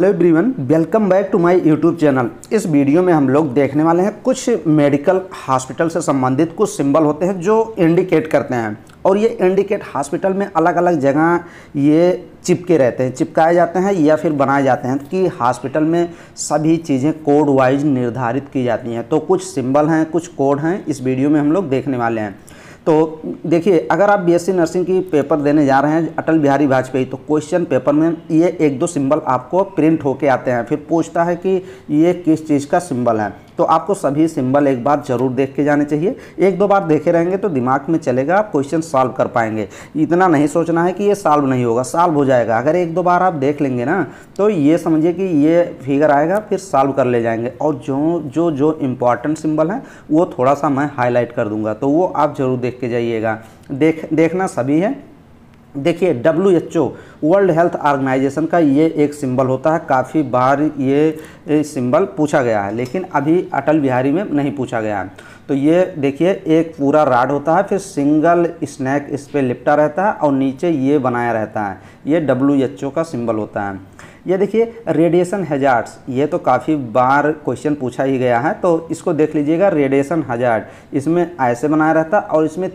hello everyone welcome back to my YouTube channel इस video में हम लोग देखने वाले हैं कुछ मेडिकल हॉस्पिटल से संबंधित कुछ सिंबल होते हैं जो इंडिकेट करते हैं और ये इंडिकेट हॉस्पिटल में अलग अलग जगह ये चिपके रहते हैं चिपकाए जाते हैं या फिर बनाए जाते हैं कि हॉस्पिटल में सभी चीज़ें कोड वाइज निर्धारित की जाती हैं तो कुछ सिंबल हैं कुछ कोड हैं इस वीडियो में हम लोग देखने वाले हैं तो देखिए अगर आप बीएससी नर्सिंग की पेपर देने जा रहे हैं अटल बिहारी वाजपेयी तो क्वेश्चन पेपर में ये एक दो सिंबल आपको प्रिंट होके आते हैं फिर पूछता है कि ये किस चीज़ का सिंबल है तो आपको सभी सिंबल एक बार जरूर देख के जाने चाहिए एक दो बार देखे रहेंगे तो दिमाग में चलेगा आप क्वेश्चन सॉल्व कर पाएंगे इतना नहीं सोचना है कि ये सॉल्व नहीं होगा सॉल्व हो जाएगा अगर एक दो बार आप देख लेंगे ना तो ये समझिए कि ये फिगर आएगा फिर सॉल्व कर ले जाएंगे और जो जो जो इम्पॉर्टेंट सिंबल हैं वो थोड़ा सा मैं हाईलाइट कर दूंगा तो वो आप ज़रूर देख के जाइएगा देख देखना सभी है देखिए W H O World Health Organization का ये एक सिंबल होता है काफ़ी बार ये सिंबल पूछा गया है लेकिन अभी अटल बिहारी में नहीं पूछा गया है तो ये देखिए एक पूरा राड होता है फिर सिंगल स्नैक इस पर लिपटा रहता है और नीचे ये बनाया रहता है ये डब्ल्यू एच ओ का सिंबल होता है ये देखिए रेडिएशन हजार्ड्स ये तो काफ़ी बार क्वेश्चन पूछा ही गया है तो इसको देख लीजिएगा रेडिएशन हजार्ड इसमें ऐसे बनाया रहता है और इसमें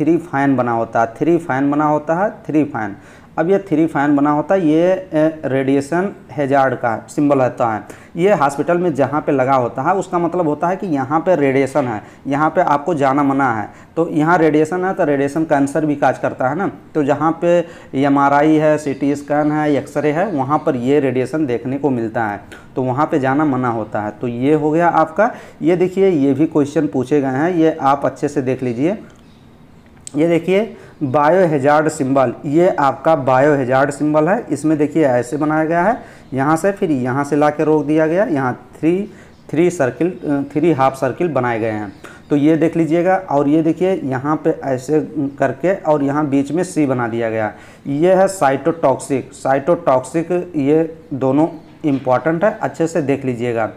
थ्री फाइन बना होता है थ्री फाइन बना होता है थ्री फाइन अब ये थ्री फाइन बना होता है ये रेडिएशन हेजार्ड का सिंबल रहता है ये हॉस्पिटल में जहाँ पे लगा होता है उसका मतलब होता है कि यहाँ पे रेडिएशन है यहाँ पे आपको जाना मना है तो यहाँ रेडिएशन है तो रेडिएशन कैंसर भी काज करता है ना तो जहाँ पे एम है सी स्कैन है एक्सरे है वहाँ पर ये रेडिएशन देखने को मिलता है तो वहाँ पर जाना मना होता है तो ये हो गया आपका ये देखिए ये भी क्वेश्चन पूछे गए हैं ये आप अच्छे से देख लीजिए ये देखिए बायो हेजार्ड सिंबल ये आपका बायो हेजार्ड सिंबल है इसमें देखिए ऐसे बनाया गया है यहाँ से फिर यहाँ से ला के रोक दिया गया यहाँ three three circle three half circle बनाए गए हैं तो ये देख लीजिएगा और ये देखिए यहाँ पे ऐसे करके और यहाँ बीच में सी बना दिया गया ये है साइटोटॉक्सिक साइटोटॉक्सिक ये दोनों इम्पॉर्टेंट है अच्छे से देख लीजिएगा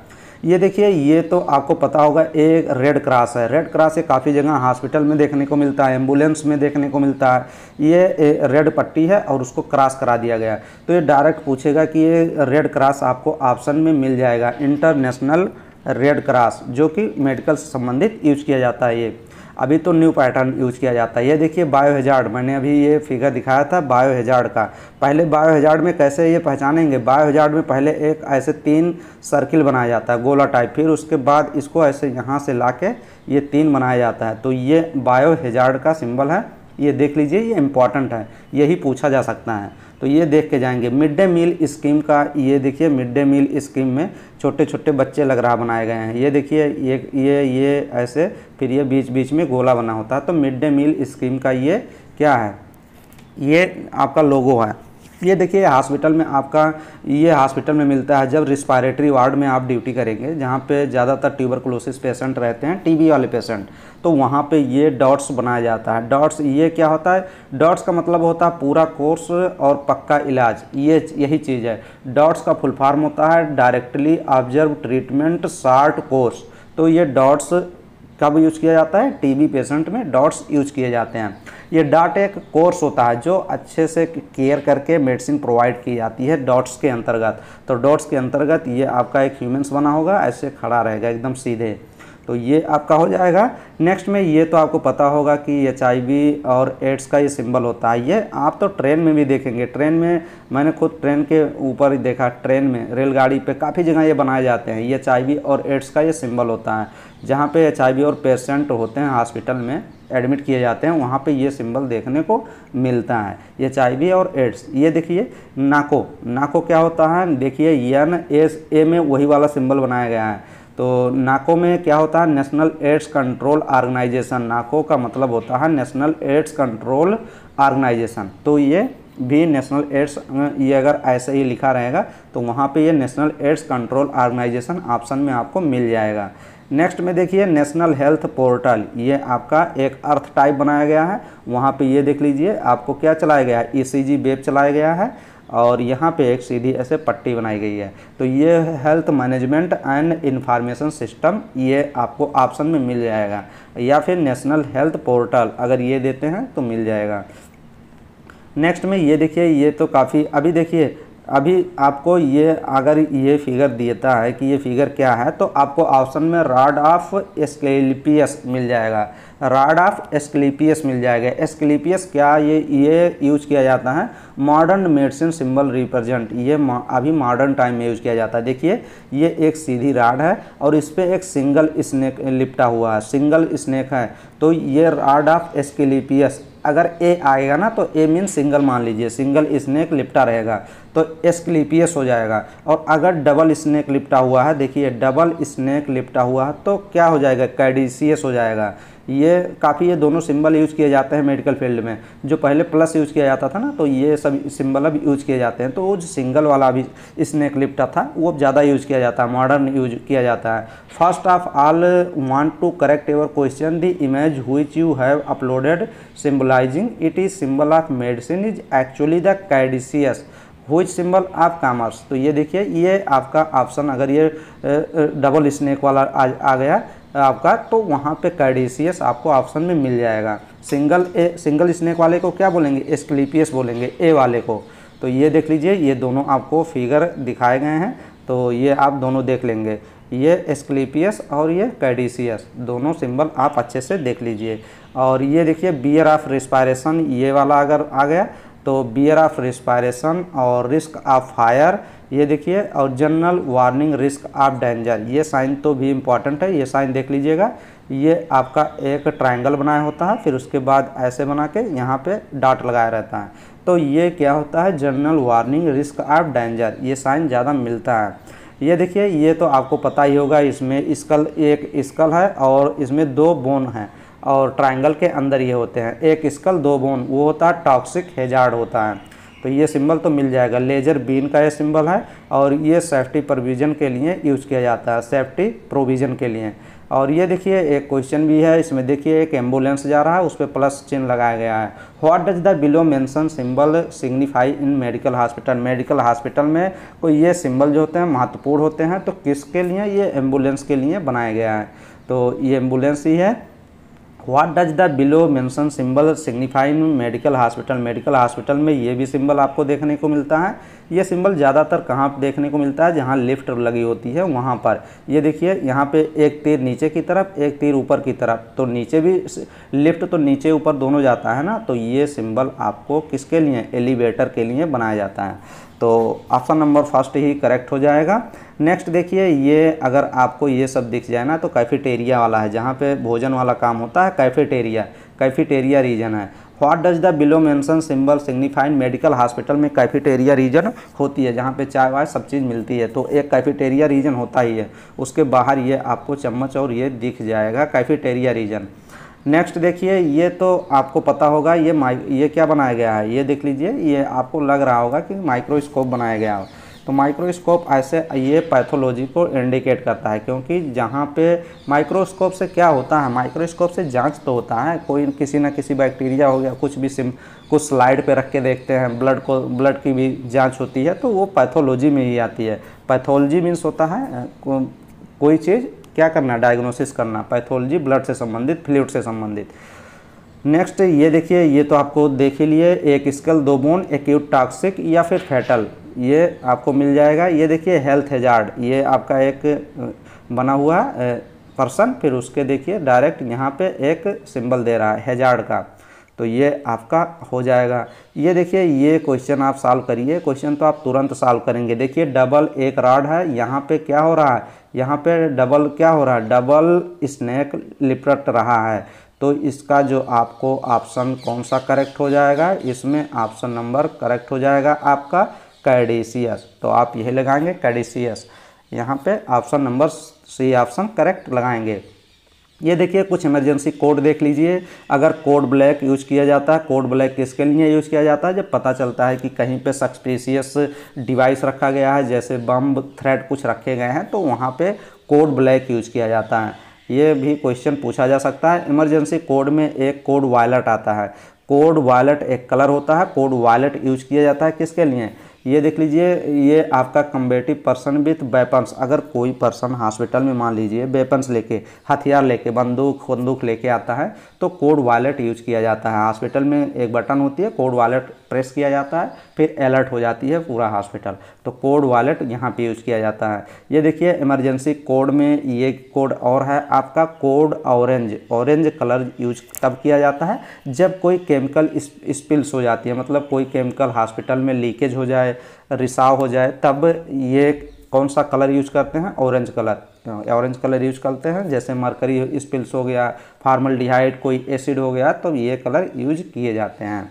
ये देखिए ये तो आपको पता होगा एक रेड क्रॉस है रेड क्रॉस ये काफ़ी जगह हॉस्पिटल में देखने को मिलता है एम्बुलेंस में देखने को मिलता है ये रेड पट्टी है और उसको क्रॉस करा दिया गया तो ये डायरेक्ट पूछेगा कि ये रेड क्रॉस आपको ऑप्शन में मिल जाएगा इंटरनेशनल रेड क्रॉस जो कि मेडिकल से संबंधित यूज किया जाता है ये अभी तो न्यू पैटर्न यूज किया जाता है ये देखिए बायो हेजार्ड मैंने अभी ये फिगर दिखाया था बायो हेजार्ड का पहले बायो हेजार्ड में कैसे ये पहचानेंगे बायो हेजार्ड में पहले एक ऐसे तीन सर्किल बनाया जाता है गोला टाइप फिर उसके बाद इसको ऐसे यहाँ से ला के ये तीन बनाया जाता है तो ये बायो हेजार्ड का सिम्बल है ये देख लीजिए ये इम्पॉर्टेंट है यही पूछा जा सकता है तो ये देख के जाएंगे मिड डे मील स्कीम का ये देखिए मिड डे मील स्कीम में छोटे छोटे बच्चे लग रहा बनाए गए हैं ये देखिए ये ये ये ऐसे फिर ये बीच बीच में गोला बना होता है तो मिड डे मील स्कीम का ये क्या है ये आपका लोगो है ये देखिए हॉस्पिटल में आपका ये हॉस्पिटल में मिलता है जब रिस्पायरेटरी वार्ड में आप ड्यूटी करेंगे जहाँ पे ज़्यादातर ट्यूबरकुलोसिस पेशेंट रहते हैं टीबी वाले पेशेंट तो वहाँ पे ये डॉट्स बनाया जाता है डॉट्स ये क्या होता है डॉट्स का मतलब होता है पूरा कोर्स और पक्का इलाज ये यही चीज़ है डॉट्स का फुल होता है directly observed treatment short course तो ये डॉट्स कब यूज़ किया जाता है टीबी पेशेंट में डॉट्स यूज किए जाते हैं ये डॉट एक कोर्स होता है जो अच्छे से केयर करके मेडिसिन प्रोवाइड की जाती है डॉट्स के अंतर्गत तो डॉट्स के अंतर्गत ये आपका एक ह्यूमन्स बना होगा ऐसे खड़ा रहेगा एकदम सीधे तो ये आपका हो जाएगा नेक्स्ट में ये तो आपको पता होगा कि एच और एड्स का ये सिंबल होता है ये आप तो ट्रेन में भी देखेंगे ट्रेन में मैंने खुद ट्रेन के ऊपर ही देखा ट्रेन में रेलगाड़ी पे काफ़ी जगह ये बनाए जाते हैं ये एच और एड्स का ये सिंबल होता है जहाँ पे एच और पेशेंट होते हैं हॉस्पिटल में एडमिट किए जाते हैं वहाँ पे ये सिंबल देखने को मिलता है एच और एड्स ये देखिए नाको नाको क्या होता है देखिए एन एस ए में वही वाला सिंबल बनाया गया है तो नाको में क्या होता है National AIDS Control Organisation NACO का मतलब होता है नेशनल एड्स कंट्रोल ऑर्गेनाइजेशन तो ये भी नेशनल एड्स ये अगर ऐसे ही लिखा रहेगा तो वहाँ पे ये National AIDS Control Organisation option में आपको मिल जाएगा नेक्स्ट में देखिए नेशनल हेल्थ पोर्टल ये आपका एक अर्थ टाइप बनाया गया है वहाँ पे ये देख लीजिए आपको क्या चलाया गया है ई सी जी वेब चलाया गया है और यहाँ पे एक सीधी ऐसे पट्टी बनाई गई है तो ये health management and information system ये आपको ऑप्शन में मिल जाएगा या फिर नेशनल हेल्थ पोर्टल अगर ये देते हैं तो मिल जाएगा नेक्स्ट में ये देखिए ये तो काफ़ी अभी देखिए अभी आपको ये अगर ये फिगर देता है कि ये फिगर क्या है तो आपको ऑप्शन में राड ऑफ एस्कलेपियस मिल जाएगा राड ऑफ एस्कलेपियस मिल जाएगा एस्कलेपियस क्या ये ये यूज किया जाता है मॉडर्न मेडिसिन सिंबल रिप्रेजेंट ये अभी मॉडर्न टाइम में यूज किया जाता है देखिए ये एक सीधी राड है और इस पर एक सिंगल स्नेक लिपटा हुआ है सिंगल स्नेक है तो ये राड ऑफ एस्कलेपियस अगर ए आएगा ना तो ए मीन सिंगल मान लीजिए सिंगल स्नैक लिपटा रहेगा तो एस्क्लिपियस हो जाएगा और अगर डबल स्नैक लिपटा हुआ है देखिए डबल स्नैक लिपटा हुआ है तो क्या हो जाएगा कैडिसियस हो जाएगा ये काफ़ी ये दोनों सिंबल यूज़ किए जाते हैं मेडिकल फील्ड में जो पहले प्लस यूज़ किया जाता था ना तो ये सब सिंबल अब यूज़ किए जाते हैं तो वो जो सिंगल वाला अभी इसने लिप्टा था वो अब ज़्यादा यूज़ किया जाता है मॉडर्न यूज किया जाता है first of all want to correct your question the image which you have uploaded symbolising it is symbol of medicine is actually the caduceus which symbol of commerce तो ये देखिए ये आपका ऑप्शन अगर ये डबल स्नेक वाला आ, आ गया आपका तो वहाँ पे कैडिसियस आपको ऑप्शन में मिल जाएगा सिंगल ए सिंगल स्नेक वाले को क्या बोलेंगे एस्कलीपियस बोलेंगे ए वाले को तो ये देख लीजिए ये दोनों आपको फिगर दिखाए गए हैं तो ये आप दोनों देख लेंगे ये एस्कलीपियस और ये कैडिसियस दोनों सिंबल आप अच्छे से देख लीजिए और ये देखिए बियर ऑफ रिस्पायरेशन ये वाला अगर आ गया तो बियर ऑफ रिस्पायरेशन और रिस्क ऑफ फायर ये देखिए और general warning risk of danger ये साइन तो भी इम्पॉर्टेंट है ये साइन देख लीजिएगा ये आपका एक ट्रायंगल बनाया होता है फिर उसके बाद ऐसे बना के यहाँ पे डॉट लगाया रहता है तो ये क्या होता है general warning risk of danger ये साइन ज़्यादा मिलता है ये देखिए ये तो आपको पता ही होगा इसमें स्कल एक स्कल है और इसमें दो बोन हैं और ट्रायंगल के अंदर ये होते हैं एक स्कल दो बोन वो होता है टॉक्सिक हेजार्ड होता है तो ये सिंबल तो मिल जाएगा लेजर बीन का ये सिंबल है और ये सेफ्टी प्रोविज़न के लिए यूज़ किया जाता है सेफ्टी प्रोविज़न के लिए और ये देखिए एक क्वेश्चन भी है इसमें देखिए एक एम्बुलेंस जा रहा है उस पर प्लस चिन्ह लगाया गया है what does the below mention symbol signify in medical hospital medical hospital में कोई ये सिंबल जो होते हैं महत्वपूर्ण होते हैं तो किसके लिए ये एम्बुलेंस के लिए बनाया गया है तो ये एम्बुलेंस ही है what does the below mention symbol signify in medical hospital medical hospital में ये भी सिंबल आपको देखने को मिलता है ये सिंबल ज़्यादातर कहाँ देखने को मिलता है जहाँ लिफ्ट लगी होती है वहाँ पर ये देखिए यहाँ पे एक तीर नीचे की तरफ एक तीर ऊपर की तरफ तो नीचे भी लिफ्ट तो नीचे ऊपर दोनों जाता है ना तो ये सिंबल आपको किसके लिए एलिवेटर के लिए बनाया जाता है तो ऑप्शन नंबर फर्स्ट ही करेक्ट हो जाएगा नेक्स्ट देखिए ये अगर आपको ये सब दिख जाए ना तो कैफेटेरिया वाला है जहाँ पे भोजन वाला काम होता है कैफेटेरिया कैफेटेरिया रीजन है what does the below mention symbol signified medical hospital में कैफेटेरिया रीजन होती है जहाँ पे चाय वाय सब चीज़ मिलती है तो एक कैफेटेरिया रीजन होता ही है उसके बाहर ये आपको चम्मच और ये दिख जाएगा कैफेटेरिया रीजन नेक्स्ट देखिए ये तो आपको पता होगा ये माइ ये क्या बनाया गया है ये देख लीजिए ये आपको लग रहा होगा कि माइक्रोस्कोप बनाया गया हो तो माइक्रोस्कोप ऐसे ये पैथोलॉजी को इंडिकेट करता है क्योंकि जहाँ पे माइक्रोस्कोप से क्या होता है माइक्रोस्कोप से जांच तो होता है कोई किसी ना किसी बैक्टीरिया हो गया कुछ भी सिम कुछ स्लाइड पे रख के देखते हैं ब्लड को ब्लड की भी जांच होती है तो वो पैथोलॉजी में ही आती है पैथोलॉजी मीन्स होता है को, कोई चीज़ क्या करना डायग्नोसिस करना पैथोलॉजी ब्लड से संबंधित फ्लूड से संबंधित नेक्स्ट ये देखिए ये तो आपको देख ही लिए एक स्कल दो बोन एक्यूट टॉक्सिक या फिर फैटल ये आपको मिल जाएगा ये देखिए हेल्थ हेजार्ड ये आपका एक बना हुआ पर्सन फिर उसके देखिए डायरेक्ट यहाँ पे एक सिंबल दे रहा है हेजार्ड का तो ये आपका हो जाएगा ये देखिए ये क्वेश्चन आप सॉल्व करिए क्वेश्चन तो आप तुरंत सॉल्व करेंगे देखिए डबल एक राड है यहाँ पे क्या हो रहा है यहाँ पे डबल क्या हो रहा है डबल स्नैक लिपट रहा है तो इसका जो आपको ऑप्शन कौन सा करेक्ट हो जाएगा इसमें ऑप्शन नंबर करेक्ट हो जाएगा आपका कैडिसियस तो आप यही लगाएंगे कैडिसियस यहाँ पे option number C option correct लगाएंगे ये देखिए कुछ इमरजेंसी कोड देख लीजिए अगर कोड ब्लैक यूज़ किया जाता है कोड ब्लैक किसके लिए यूज़ किया जाता है जब पता चलता है कि कहीं पे सस्पिशियस डिवाइस रखा गया है जैसे बम थ्रेड कुछ रखे गए हैं तो वहाँ पे कोड ब्लैक यूज़ किया जाता है ये भी क्वेश्चन पूछा जा सकता है इमरजेंसी कोड में एक कोड वायलट आता है कोड वायलट एक कलर होता है कोड वायलट यूज किया जाता है किसके लिए ये देख लीजिए ये आपका कम्बेटिव पर्सन विथ वेपन्स अगर कोई पर्सन हॉस्पिटल में मान लीजिए वेपन्स लेके हथियार लेके बंदूक बंदूक लेके आता है तो कोड वॉलेट यूज किया जाता है हॉस्पिटल में एक बटन होती है कोड वॉलेट प्रेस किया जाता है फिर अलर्ट हो जाती है पूरा हॉस्पिटल तो कोड वॉलेट यहाँ पे यूज़ किया जाता है ये देखिए इमरजेंसी कोड में ये कोड और है आपका code orange orange colour use तब किया जाता है जब कोई केमिकल स्पिल्स हो जाती है मतलब कोई केमिकल हॉस्पिटल में लीकेज हो जाए रिसाव हो जाए तब ये कौन सा कलर यूज करते हैं orange colour orange colour use करते हैं जैसे मरकरी स्पिल्स हो गया फार्मल डिहाइड कोई एसिड हो गया तो ये कलर यूज किए जाते हैं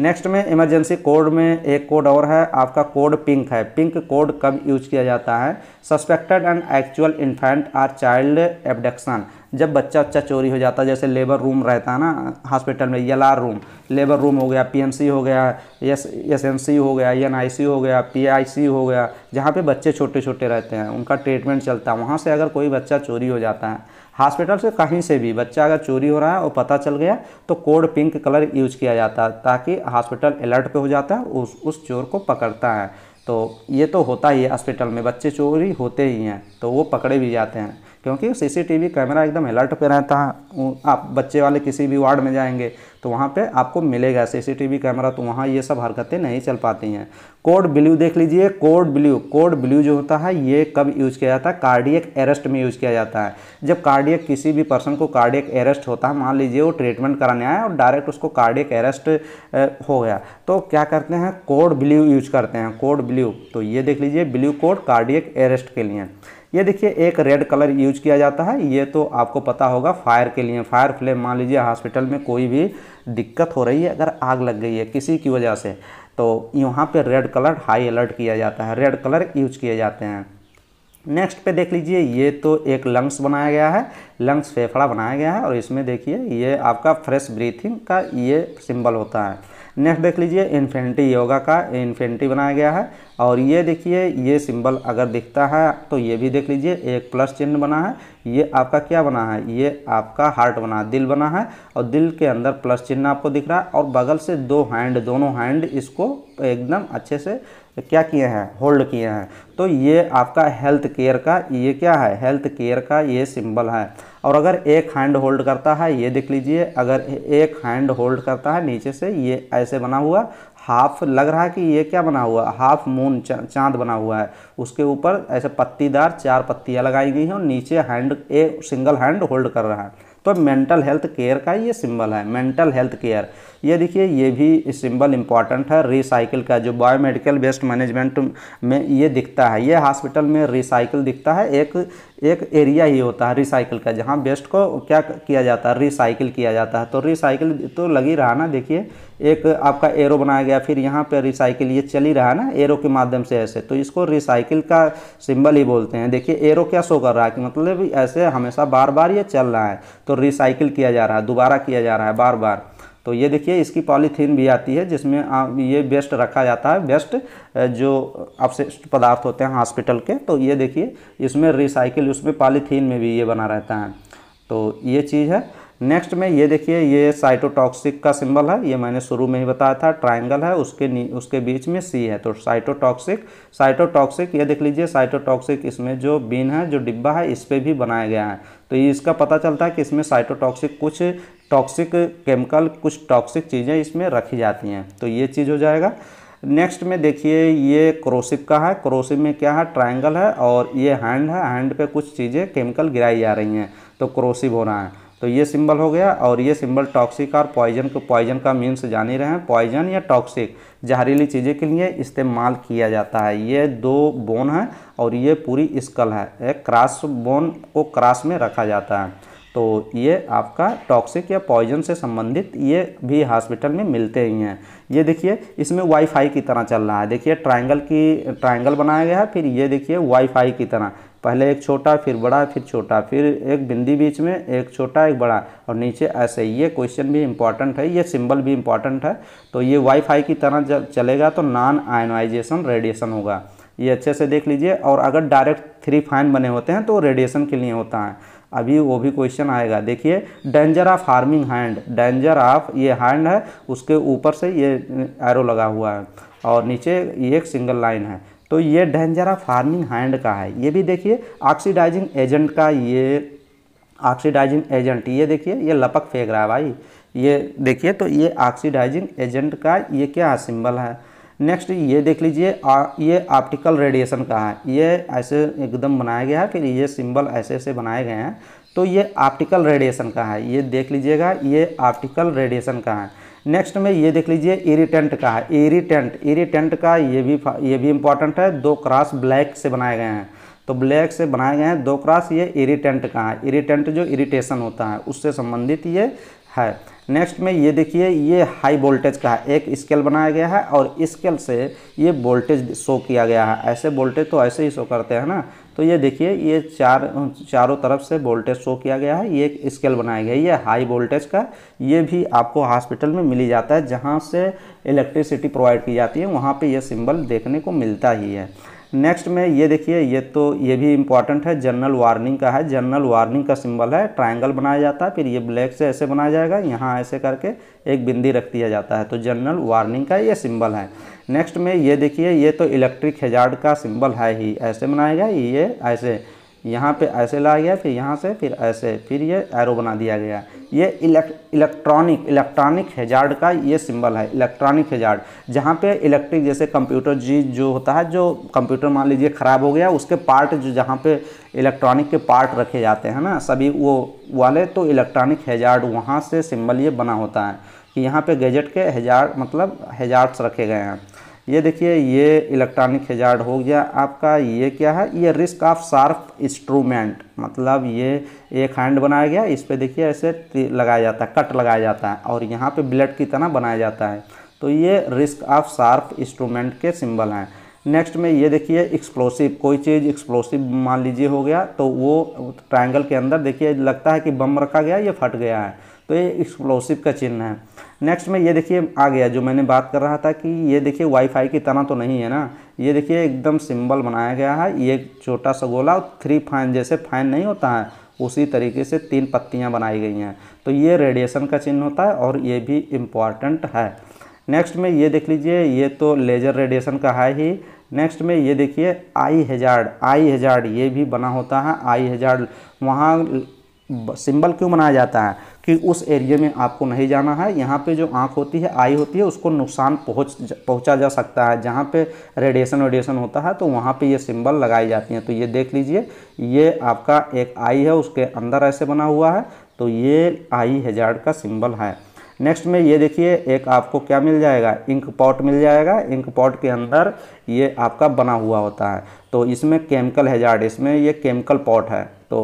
नेक्स्ट में इमरजेंसी कोड में एक कोड और है आपका कोड पिंक है पिंक कोड कब यूज किया जाता है suspected and actual infant or child abduction जब बच्चा बच्चा चोरी हो जाता है जैसे लेबर रूम रहता है ना हॉस्पिटल में यल रूम लेबर रूम हो गया पीएमसी हो गया एस एस हो गया एन e हो गया पी हो गया जहाँ पे बच्चे छोटे छोटे रहते हैं उनका ट्रीटमेंट चलता है वहाँ से अगर कोई बच्चा चोरी हो जाता है हॉस्पिटल से कहीं से भी बच्चा अगर चोरी हो रहा है और पता चल गया तो कोड पिंक कलर यूज किया जाता है ताकि हॉस्पिटल अलर्ट पे हो जाता है उस उस चोर को पकड़ता है तो ये तो होता ही है हॉस्पिटल में बच्चे चोरी होते ही हैं तो वो पकड़े भी जाते हैं क्योंकि सीसीटीवी कैमरा एकदम अलर्ट पे रहता है आप बच्चे वाले किसी भी वार्ड में जाएंगे तो वहाँ पे आपको मिलेगा सीसीटीवी कैमरा तो वहाँ ये सब हरकतें नहीं चल पाती हैं कोड ब्लू देख लीजिए कोड ब्लू कोड ब्लू जो होता है ये कब यूज़ किया जाता है कार्डियक अरेस्ट में यूज़ किया जाता है जब कार्डियक किसी भी पर्सन को कार्डियक अरेस्ट होता है मान लीजिए वो ट्रीटमेंट कराने आए और डायरेक्ट उसको कार्डियक अरेस्ट हो गया तो क्या करते हैं कोड ब्लू यूज करते हैं कोड ब्लू तो ये देख लीजिए ब्लू कोड कार्डियक अरेस्ट के लिए ये देखिए एक रेड कलर यूज किया जाता है ये तो आपको पता होगा फायर के लिए फायर फ्लेम मान लीजिए हॉस्पिटल में कोई भी दिक्कत हो रही है अगर आग लग गई है किसी की वजह से तो यहाँ पे रेड कलर हाई अलर्ट किया जाता है रेड कलर यूज किए जाते हैं नेक्स्ट पे देख लीजिए ये तो एक लंग्स बनाया गया है लंग्स फेफड़ा बनाया गया है और इसमें देखिए ये आपका फ्रेश ब्रीथिंग का ये सिंबल होता है नेक्स्ट देख लीजिए इन्फेंटी योगा का इन्फेंटी बनाया गया है और ये देखिए ये सिंबल अगर दिखता है तो ये भी देख लीजिए एक प्लस चिन्ह बना है ये आपका क्या बना है ये आपका हार्ट बना दिल बना है और दिल के अंदर प्लस चिन्ह आपको दिख रहा है और बगल से दो हैंड दोनों हैंड इसको एकदम अच्छे से क्या किए हैं होल्ड किए हैं तो ये आपका हेल्थ केयर का ये क्या है हेल्थ केयर का ये सिंबल है और अगर एक हैंड होल्ड करता है ये देख लीजिए अगर एक हैंड होल्ड करता है नीचे से ये ऐसे बना हुआ हाफ लग रहा है कि ये क्या बना हुआ हाफ मून चांद बना हुआ है उसके ऊपर ऐसे पत्तीदार चार पत्तियाँ लगाई गई हैं और नीचे hand a single hand hold कर रहा है तो मेंटल हेल्थ केयर का ये सिंबल है मेंटल हेल्थ केयर ये देखिए ये भी सिंबल इंपॉर्टेंट है रिसाइकिल का जो बायोमेडिकल वेस्ट मैनेजमेंट में ये दिखता है ये हॉस्पिटल में रिसाइकिल दिखता है एक एक एरिया ही होता है रिसाइकिल का जहाँ वेस्ट को क्या किया जाता है रिसाइकिल किया जाता है तो रिसाइकिल तो लगी रहा ना देखिए एक आपका एरो बनाया गया फिर यहाँ पर रिसाइकिल ये चली रहा ना एरो के माध्यम से ऐसे तो इसको रिसाइकिल का सिंबल ही बोलते हैं देखिए एरो क्या शो कर रहा है कि मतलब ऐसे हमेशा बार बार ये चल रहा है तो रिसाइकिल किया जा रहा है दोबारा किया जा रहा है बार बार तो ये देखिए इसकी पॉलीथीन भी आती है जिसमें ये बेस्ट रखा जाता है बेस्ट जो अवशिष्ट पदार्थ होते हैं हॉस्पिटल के तो ये देखिए इसमें रिसाइकिल उसमें पॉलीथीन में भी ये बना रहता है तो ये चीज़ है नेक्स्ट में ये देखिए ये साइटोटॉक्सिक का सिंबल है ये मैंने शुरू में ही बताया था ट्रायंगल है उसके उसके बीच में सी है तो साइटोटॉक्सिक साइटोटॉक्सिक ये देख लीजिए साइटोटॉक्सिक इसमें जो बीन है जो डिब्बा है इस पर भी बनाया गया है तो ये इसका पता चलता है कि इसमें साइटोटॉक्सिक कुछ टॉक्सिक केमिकल कुछ टॉक्सिक चीज़ें इसमें रखी जाती हैं तो ये चीज़ हो जाएगा नेक्स्ट में देखिए ये क्रोसिप का है क्रोसिप में क्या है ट्रायंगल है और ये हैंड है हैंड पे कुछ चीज़ें केमिकल गिराई जा रही हैं तो क्रोसिप हो रहा है तो ये सिंबल हो गया और ये सिंबल टॉक्सिक और पॉइजन को पॉइजन का मीन्स जान ही रहे हैं पॉइजन या टॉक्सिक जहरीली चीज़ें के लिए इस्तेमाल किया जाता है ये दो बोन है और ये पूरी स्कल है एक क्रास बोन को क्रास में रखा जाता है तो ये आपका टॉक्सिक या पॉइजन से संबंधित ये भी हॉस्पिटल में मिलते ही हैं ये देखिए इसमें वाईफाई की तरह चल रहा है देखिए ट्रायंगल की ट्रायंगल बनाया गया है फिर ये देखिए वाईफाई की तरह पहले एक छोटा फिर बड़ा फिर छोटा फिर एक बिंदी बीच में एक छोटा एक बड़ा और नीचे ऐसे ये क्वेश्चन भी इंपॉर्टेंट है ये सिंबल भी इंपॉर्टेंट है तो ये वाईफाई की तरह जब चलेगा तो नॉन आयनाइजेशन रेडिएशन होगा ये अच्छे से देख लीजिए और अगर डायरेक्ट थ्री फाइन बने होते हैं तो रेडिएशन के लिए होता है अभी वो भी क्वेश्चन आएगा देखिए danger of harming hand danger of ये हैंड है उसके ऊपर से ये एरो लगा हुआ है और नीचे ये एक सिंगल लाइन है तो ये डेंजरा फार्मिंग हैंड का है ये भी देखिए ऑक्सीडाइजिंग एजेंट का ये ऑक्सीडाइजिंग एजेंट ये देखिए ये लपक फेंक रहा है भाई ये देखिए तो ये ऑक्सीडाइजिंग एजेंट का ये क्या सिंबल है नेक्स्ट ये देख लीजिए ये ऑप्टिकल रेडिएशन का है ये ऐसे एकदम बनाया गया है फिर ये सिंबल ऐसे ऐसे बनाए गए हैं तो ये ऑप्टिकल रेडिएशन का है ये देख लीजिएगा ये ऑप्टिकल रेडिएशन का है नेक्स्ट में ये देख लीजिए इरीटेंट का है इरीटेंट इरीटेंट का ये भी ये भी इम्पॉर्टेंट है दो क्रॉस ब्लैक से बनाए गए हैं तो ब्लैक से बनाए गए हैं दो क्रॉस ये इरिटेंट का है इरिटेंट जो इरिटेशन होता है उससे संबंधित ये है नेक्स्ट में ये देखिए ये हाई वोल्टेज का है एक स्केल बनाया गया है और स्केल से ये वोल्टेज शो किया गया है ऐसे वोल्टेज तो ऐसे ही शो करते हैं ना तो ये देखिए ये चार चारों तरफ से वोल्टेज शो किया गया है ये एक स्केल बनाया गया है ये हाई वोल्टेज का ये भी आपको हॉस्पिटल में मिली जाता है जहाँ से इलेक्ट्रिसिटी प्रोवाइड की जाती है वहाँ पे ये सिंबल देखने को मिलता ही है नेक्स्ट में ये देखिए ये तो ये भी इम्पॉर्टेंट है जनरल वार्निंग का है जनरल वार्निंग का सिंबल है ट्रायंगल बनाया जाता है फिर ये ब्लैक से ऐसे बनाया जाएगा यहाँ ऐसे करके एक बिंदी रख दिया जाता है तो जनरल वार्निंग का ये सिंबल है नेक्स्ट में ये देखिए ये तो इलेक्ट्रिक हेजार्ड का सिंबल है ही ऐसे बनाएगा ये ऐसे यहाँ पे ऐसे लाया गया फिर यहाँ से फिर ऐसे फिर ये एरो बना दिया गया ये इलेक्ट्रॉनिक इलेक्ट्रॉनिक हेजार्ड का ये सिंबल है इलेक्ट्रॉनिक हेजार्ड जहाँ पे इलेक्ट्रिक जैसे कंप्यूटर जी जो होता है जो कंप्यूटर मान लीजिए ख़राब हो गया उसके पार्ट जो जहाँ पे इलेक्ट्रॉनिक के पार्ट रखे जाते हैं ना सभी वो वाले तो इलेक्ट्रॉनिक हेजार्ड वहाँ से सिम्बल ये बना होता है कि यहाँ पर गेजेट के हेजार्ड मतलब हेजार्ड्स रखे गए हैं ये देखिए ये इलेक्ट्रॉनिक हेजार्ड हो गया आपका ये क्या है ये रिस्क ऑफ शार्फ इंस्ट्रूमेंट मतलब ये एक हैंड बनाया गया इस पर देखिए ऐसे लगाया जाता है कट लगाया जाता है और यहाँ पे ब्लेड की तरह बनाया जाता है तो ये रिस्क ऑफ शार्फ इंस्ट्रूमेंट के सिंबल हैं नेक्स्ट में ये देखिए एक्सप्लोसिव कोई चीज़ एक्सप्लोसिव मान लीजिए हो गया तो वो ट्राइंगल के अंदर देखिए लगता है कि बम रखा गया ये फट गया है तो ये एक्सप्लोसिव का चिन्ह है नेक्स्ट में ये देखिए आ गया जो मैंने बात कर रहा था कि ये देखिए वाईफाई की तरह तो नहीं है ना ये देखिए एकदम सिंबल बनाया गया है ये छोटा सा गोला थ्री फाइन जैसे फाइन नहीं होता है उसी तरीके से तीन पत्तियाँ बनाई गई हैं तो ये रेडिएशन का चिन्ह होता है और ये भी इम्पॉर्टेंट है नेक्स्ट में ये देख लीजिए ये तो लेजर रेडिएशन का है ही नेक्स्ट में ये देखिए आई हेजार्ड आई हेजार्ड ये भी बना होता है आई हेजार्ड वहाँ सिंबल क्यों बनाया जाता है कि उस एरिया में आपको नहीं जाना है यहाँ पे जो आँख होती है आई होती है उसको नुकसान पहुँच पहुँचा जा सकता है जहाँ पे रेडिएशन वेडिएशन होता है तो वहाँ पे ये सिंबल लगाई जाती हैं तो ये देख लीजिए ये आपका एक आई है उसके अंदर ऐसे बना हुआ है तो ये आई हजार का सिंबल है नेक्स्ट में ये देखिए एक आपको क्या मिल जाएगा इंक पॉट मिल जाएगा इंक पॉट के अंदर ये आपका बना हुआ होता है तो इसमें केमिकल हेजार्ड इसमें ये केमिकल पॉट है तो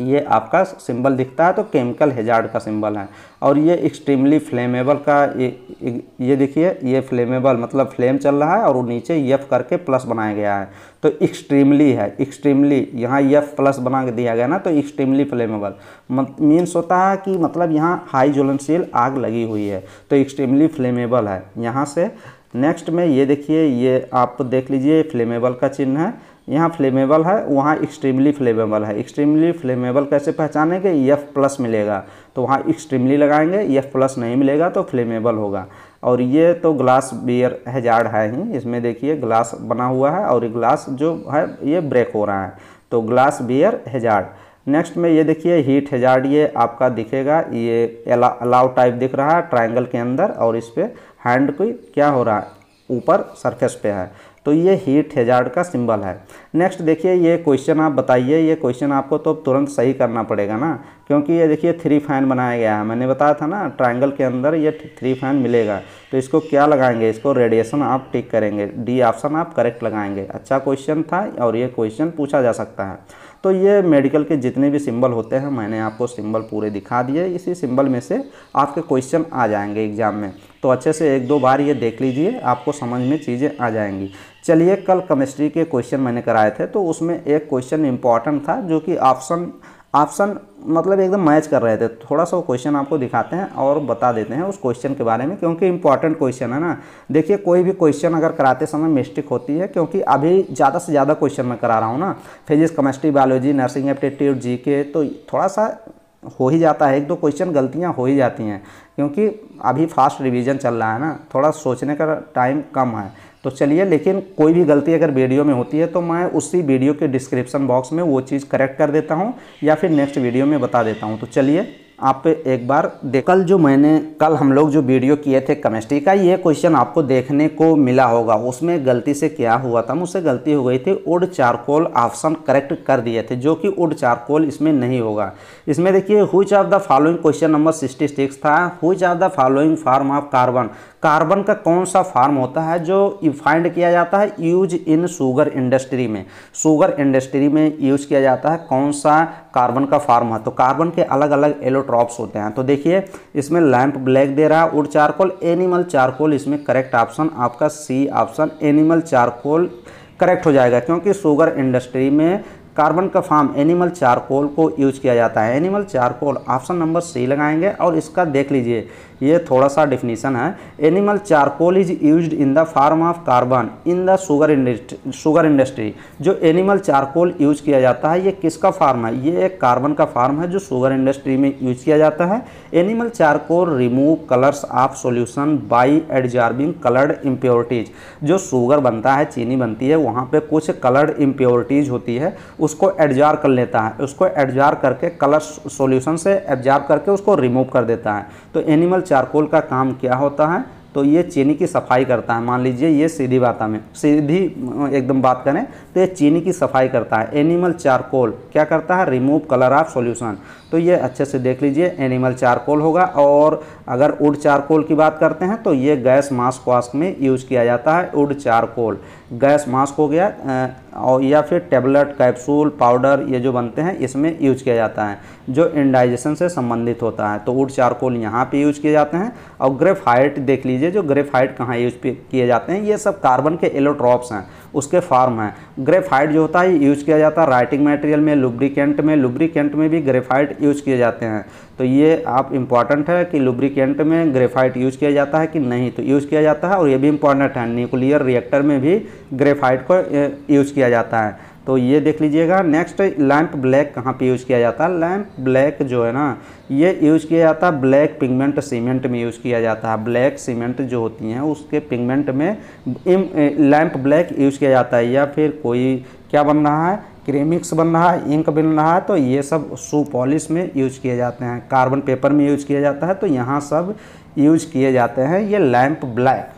ये आपका सिंबल दिखता है तो केमिकल हेजार्ड का सिंबल है और ये एक्सट्रीमली फ्लेमेबल का ये ये देखिए ये फ्लेमेबल मतलब फ्लेम चल रहा है और नीचे यफ करके प्लस बनाया गया है तो एक्सट्रीमली है एक्सट्रीमली यहाँ यफ प्लस बना दिया गया ना तो एक्सट्रीमली फ्लेमेबल मीन्स होता है कि मतलब यहाँ हाई ज्वलनशील आग लगी हुई है तो एक्सट्रीमली फ्लेमेबल है यहाँ से नेक्स्ट में ये देखिए ये आप देख लीजिए फ्लेमेबल का चिन्ह है यहाँ फ्लेमेबल है वहाँ एक्सट्रीमली फ्लेमेबल है एक्सट्रीमली फ्लेमेबल कैसे पहचानेंगे यफ प्लस मिलेगा तो वहाँ एक्सट्रीमली लगाएंगे यफ प्लस नहीं मिलेगा तो फ्लेमेबल होगा और ये तो ग्लास बियर हैजार्ड है ही इसमें देखिए ग्लास बना हुआ है और ग्लास जो है ये ब्रेक हो रहा है तो ग्लास बियर हैजार्ड नेक्स्ट में ये देखिए हीट हैजार्ड ये आपका दिखेगा ये अलाव टाइप दिख रहा है ट्राइंगल के अंदर और इस पर हैंड कोई क्या हो रहा है ऊपर सरफेस पे है तो ये हीट हेजार्ड का सिंबल है नेक्स्ट देखिए ये क्वेश्चन आप बताइए ये क्वेश्चन आपको तो तुरंत सही करना पड़ेगा ना क्योंकि ये देखिए थ्री फैन बनाया गया है मैंने बताया था ना ट्रायंगल के अंदर ये थ्री फैन मिलेगा तो इसको क्या लगाएंगे इसको रेडिएशन आप टिक करेंगे डी ऑप्शन आप करेक्ट लगाएंगे अच्छा क्वेश्चन था और ये क्वेश्चन पूछा जा सकता है तो ये मेडिकल के जितने भी सिंबल होते हैं मैंने आपको सिंबल पूरे दिखा दिए इसी सिंबल में से आपके क्वेश्चन आ जाएंगे एग्ज़ाम में तो अच्छे से एक दो बार ये देख लीजिए आपको समझ में चीज़ें आ जाएंगी चलिए कल केमिस्ट्री के क्वेश्चन मैंने कराए थे तो उसमें एक क्वेश्चन इंपॉर्टेंट था जो कि ऑप्शन ऑप्शन मतलब एकदम मैच कर रहे थे थोड़ा सा वो क्वेश्चन आपको दिखाते हैं और बता देते हैं उस क्वेश्चन के बारे में क्योंकि इंपॉर्टेंट क्वेश्चन है ना देखिए कोई भी क्वेश्चन अगर कराते समय मिस्टेक होती है क्योंकि अभी ज़्यादा से ज़्यादा क्वेश्चन मैं करा रहा हूँ ना physics chemistry biology nursing aptitude G K तो थोड़ा सा हो ही जाता है एक दो क्वेश्चन गलतियाँ हो ही जाती हैं क्योंकि अभी फास्ट रिविजन चल रहा है ना थोड़ा सोचने का टाइम कम है तो चलिए लेकिन कोई भी गलती अगर वीडियो में होती है तो मैं उसी वीडियो के डिस्क्रिप्शन बॉक्स में वो चीज़ करेक्ट कर देता हूँ या फिर नेक्स्ट वीडियो में बता देता हूँ तो चलिए आप एक बार देख कल जो मैंने कल हम लोग जो वीडियो किए थे केमिस्ट्री का ये क्वेश्चन आपको देखने को मिला होगा उसमें गलती से क्या हुआ था मुझसे गलती हो गई थी उड चारकोल ऑप्शन करेक्ट कर दिए थे जो कि उड चारकोल इसमें नहीं होगा इसमें देखिए which of the following question number sixty six था which of the following form of carbon carbon का कौन सा फार्म होता है जो फाइंड किया जाता है यूज इन शुगर इंडस्ट्री में शुगर इंडस्ट्री में यूज किया जाता है कौन सा कार्बन का फार्म है तो कार्बन के अलग अलग एलोट्रॉन ड्रॉप्स होते हैं तो देखिए इसमें लैंप ब्लैक दे रहा है वुड चारकोल एनिमल चारकोल इसमें करेक्ट ऑप्शन आपका C option animal charcoal correct हो जाएगा क्योंकि शुगर इंडस्ट्री में कार्बन का फार्म एनिमल चारकोल को यूज किया जाता है animal charcoal option number C लगाएंगे और इसका देख लीजिए ये थोड़ा सा डिफिनीसन है animal charcoal is use in the form of carbon in the sugar industry sugar industry जो एनिमल चारकोल यूज किया जाता है ये किसका फार्म है ये एक कार्बन का फार्म है जो शुगर इंडस्ट्री में यूज किया जाता है animal charcoal remove colours of solution by adsorbing coloured impurities जो शुगर बनता है चीनी बनती है वहाँ पर कुछ कलर्ड इम्प्योरिटीज होती है उसको एडजार कर लेता है उसको एडजार करके कलर सोल्यूशन से एब्जार्ब करके उसको रिमूव कर देता है तो एनिमल चारकोल का काम क्या होता है तो ये चीनी की सफाई करता है मान लीजिए ये सीधी बात में सीधी एकदम बात करें तो ये चीनी की सफाई करता है एनिमल चारकोल क्या करता है रिमूव कलर ऑफ सॉल्यूशन तो ये अच्छे से देख लीजिए एनिमल चारकोल होगा और अगर उड चारकोल की बात करते हैं तो ये गैस मास्क वास्क में यूज किया जाता है उड चारकोल गैस मास्क हो गया और या फिर टेबलेट कैप्सूल पाउडर ये जो बनते हैं इसमें यूज किया जाता है जो इंडाइजेशन से संबंधित होता है तो वुड चारकोल यहाँ पे यूज किए जाते हैं और ग्रेफाइट देख लीजिए जो ग्रेफाइट कहाँ यूज किए जाते हैं ये सब कार्बन के एलोट्रॉप्स हैं उसके फार्म हैं ग्रेफाइट जो होता है यूज किया जाता है राइटिंग मटेरियल में लुब्रिकेंट में लुब्रिकेंट में भी ग्रेफाइट यूज किए जाते हैं तो ये आप इंपॉर्टेंट है कि लुब्रिकेंट में ग्रेफाइट यूज किया जाता है कि नहीं तो यूज किया जाता है और ये भी इंपॉर्टेंट है न्यूक्लियर रिएक्टर में भी ग्रेफाइट को यूज किया जाता है तो ये देख लीजिएगा नेक्स्ट लैंप ब्लैक कहाँ पे यूज़ किया जाता है लैंप ब्लैक जो है ना ये यूज़ किया जाता है ब्लैक पिगमेंट सीमेंट में यूज़ किया जाता है ब्लैक सीमेंट जो होती हैं उसके पिगमेंट में लैंप ब्लैक यूज़ किया जाता है या फिर कोई क्या बन रहा है क्रेमिक्स बन रहा है इंक बन रहा है तो ये सब शू पॉलिश में यूज किए जाते हैं कार्बन पेपर में यूज किया जाता है तो यहाँ सब यूज किए जाते हैं ये लैंप ब्लैक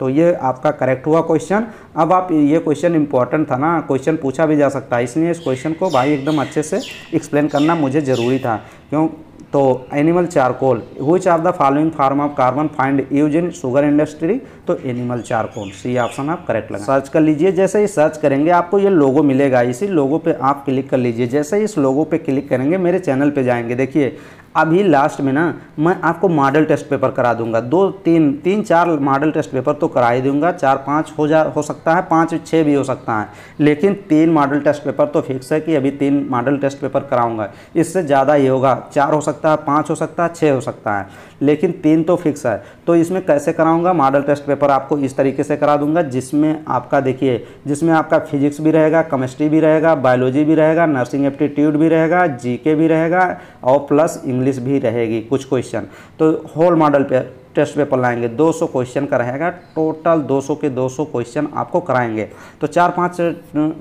तो ये आपका करेक्ट हुआ क्वेश्चन अब आप ये क्वेश्चन इंपॉर्टेंट था ना क्वेश्चन पूछा भी जा सकता है इसलिए इस क्वेश्चन को भाई एकदम अच्छे से एक्सप्लेन करना मुझे ज़रूरी था क्यों तो animal charcoal which are the following form of carbon find use in sugar industry तो एनिमल चारकोल सी ऑप्शन आप करेक्ट लगा सर्च कर लीजिए जैसे ही सर्च करेंगे आपको ये लोगो मिलेगा इसी लोगो पे आप क्लिक कर लीजिए जैसे ही इस लोगो पे क्लिक करेंगे मेरे चैनल पे जाएंगे देखिए अभी लास्ट में ना मैं आपको मॉडल टेस्ट पेपर करा दूंगा दो तीन तीन चार मॉडल टेस्ट पेपर तो करा ही दूंगा चार पाँच हो जा हो सकता है पाँच छः भी हो सकता है लेकिन तीन मॉडल टेस्ट पेपर तो फिक्स है कि अभी तीन मॉडल टेस्ट पेपर कराऊंगा इससे ज़्यादा ही होगा चार हो सकता है पाँच हो सकता है छः हो सकता है लेकिन तीन तो फिक्स है तो इसमें कैसे कराऊँगा मॉडल टेस्ट पेपर आपको इस तरीके से करा दूंगा जिसमें आपका देखिए जिसमें आपका फिजिक्स भी रहेगा केमिस्ट्री भी रहेगा बायोलॉजी भी रहेगा नर्सिंग एप्टीट्यूड भी रहेगा जी भी रहेगा और प्लस इंग्लिश भी रहेगी कुछ क्वेश्चन तो होल मॉडल पे टेस्ट पेपर लाएंगे 200 क्वेश्चन का रहेगा टोटल 200 के 200 क्वेश्चन आपको कराएंगे तो चार पांच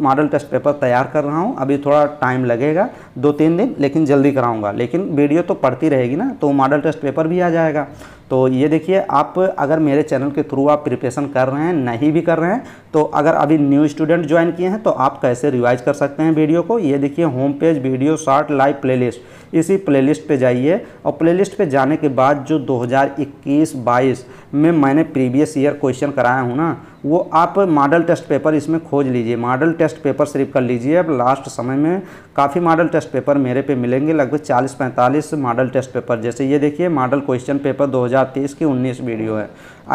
मॉडल टेस्ट पेपर तैयार कर रहा हूँ अभी थोड़ा टाइम लगेगा दो तीन दिन लेकिन जल्दी कराऊंगा लेकिन वीडियो तो पड़ती रहेगी ना तो मॉडल टेस्ट पेपर भी आ जाएगा तो ये देखिए आप अगर मेरे चैनल के थ्रू आप प्रिपरेशन कर रहे हैं नहीं भी कर रहे हैं तो अगर अभी न्यू स्टूडेंट ज्वाइन किए हैं तो आप कैसे रिवाइज कर सकते हैं वीडियो को ये देखिए home page video short live playlist इसी प्लेलिस्ट पे जाइए और प्लेलिस्ट पे जाने के बाद जो 2021-22 में मैंने प्रीवियस ईयर क्वेश्चन कराया हूँ ना वो आप मॉडल टेस्ट पेपर इसमें खोज लीजिए मॉडल टेस्ट पेपर सिर्फ कर लीजिए अब लास्ट समय में काफ़ी मॉडल टेस्ट पेपर मेरे पे मिलेंगे लगभग 40-45 मॉडल टेस्ट पेपर जैसे ये देखिए मॉडल क्वेश्चन पेपर 2023 की 19 वीडियो है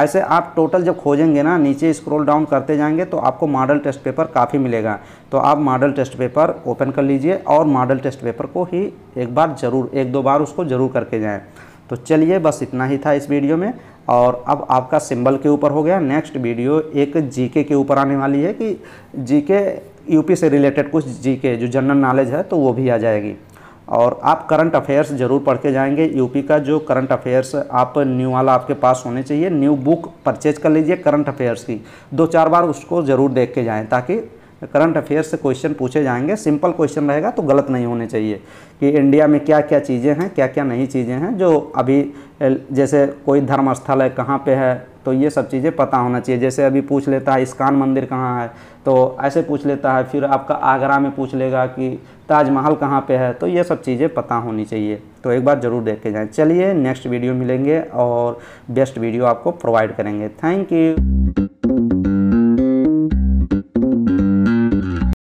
ऐसे आप टोटल जब खोजेंगे ना नीचे स्क्रॉल डाउन करते जाएंगे तो आपको मॉडल टेस्ट पेपर काफ़ी मिलेगा तो आप मॉडल टेस्ट पेपर ओपन कर लीजिए और मॉडल टेस्ट पेपर को ही एक बार ज़रूर एक दो बार उसको ज़रूर करके जाएँ तो चलिए बस इतना ही था इस वीडियो में और अब आपका सिंबल के ऊपर हो गया नेक्स्ट वीडियो एक जीके के ऊपर आने वाली है कि जीके यूपी से रिलेटेड कुछ जीके जो जनरल नॉलेज है तो वो भी आ जाएगी और आप करंट अफेयर्स ज़रूर पढ़ के जाएंगे यूपी का जो करंट अफेयर्स आप न्यू वाला आपके पास होने चाहिए न्यू बुक परचेज कर लीजिए करंट अफेयर्स की दो चार बार उसको ज़रूर देख के जाएँ ताकि करंट अफेयर्स से क्वेश्चन पूछे जाएंगे सिंपल क्वेश्चन रहेगा तो गलत नहीं होने चाहिए कि इंडिया में क्या क्या चीज़ें हैं क्या क्या नहीं चीज़ें हैं जो अभी जैसे कोई धर्म स्थल है कहाँ पे है तो ये सब चीज़ें पता होना चाहिए जैसे अभी पूछ लेता है इस्कान मंदिर कहाँ है तो ऐसे पूछ लेता है फिर आपका आगरा में पूछ लेगा कि ताजमहल कहाँ पर है तो ये सब चीज़ें पता होनी चाहिए तो एक बार ज़रूर देख के जाएँ चलिए नेक्स्ट वीडियो मिलेंगे और बेस्ट वीडियो आपको प्रोवाइड करेंगे थैंक यू